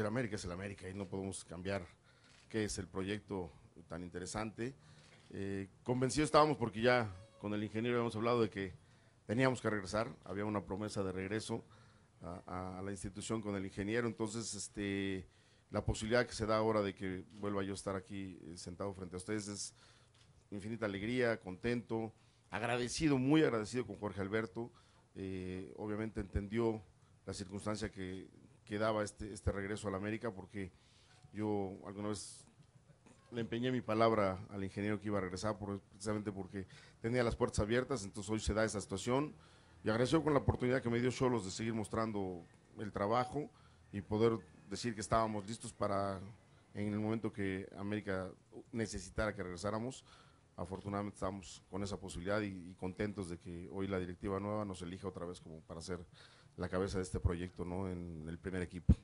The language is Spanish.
El América es el América y no podemos cambiar qué es el proyecto tan interesante. Eh, convencido convencidos estábamos porque ya con el ingeniero habíamos hablado de que teníamos que regresar, había una promesa de regreso a, la institución con el ingeniero, entonces este, la posibilidad que se da ahora de que vuelva yo a estar aquí eh, sentado frente a ustedes es infinita alegría, contento, agradecido, muy agradecido con Jorge Alberto, eh, obviamente entendió la circunstancia que que daba este, este regreso a la América, porque yo alguna vez le empeñé mi palabra al ingeniero que iba a regresar, precisamente porque tenía las puertas abiertas, entonces hoy se da esa situación. Y agradeció con la oportunidad que me dio Cholos de seguir mostrando el trabajo y poder decir que estábamos listos para, en el momento que América necesitara que regresáramos, afortunadamente estamos con esa posibilidad y, contentos de que hoy la directiva nueva nos elija otra vez como para ser la cabeza de este proyecto ¿no? en el primer equipo.